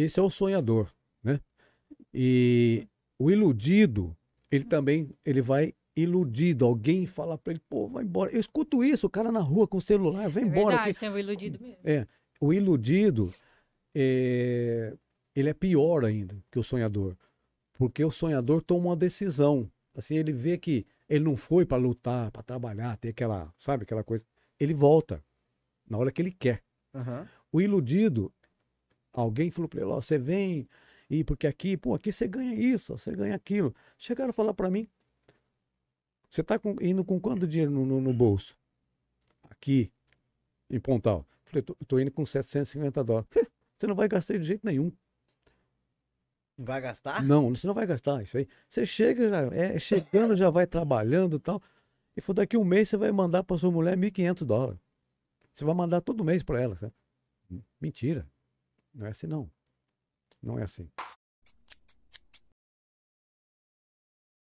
esse é o sonhador, né? E o iludido, ele também ele vai iludido. Alguém fala para ele, pô, vai embora. Eu escuto isso, o cara na rua com o celular, vai é embora. Verdade, você é o iludido mesmo. É, o iludido, é, ele é pior ainda que o sonhador, porque o sonhador toma uma decisão. Assim, ele vê que ele não foi para lutar, para trabalhar, ter aquela, sabe, aquela coisa. Ele volta na hora que ele quer. Uhum. O iludido, Alguém falou para ele: ó, você vem e porque aqui, pô, aqui você ganha isso, você ganha aquilo. Chegaram a falar para mim: você está indo com quanto dinheiro no, no, no, bolso? Aqui, em Pontal. Falei: tô, tô indo com 750 dólares. você não vai gastar de jeito nenhum. Vai gastar? Não, você não vai gastar isso aí. Você chega, já, é, é chegando, já vai trabalhando e tal. E falou, daqui um mês você vai mandar para sua mulher 1.500 dólares. Você vai mandar todo mês para ela. Sabe? Mentira. Não é assim, não. Não é assim.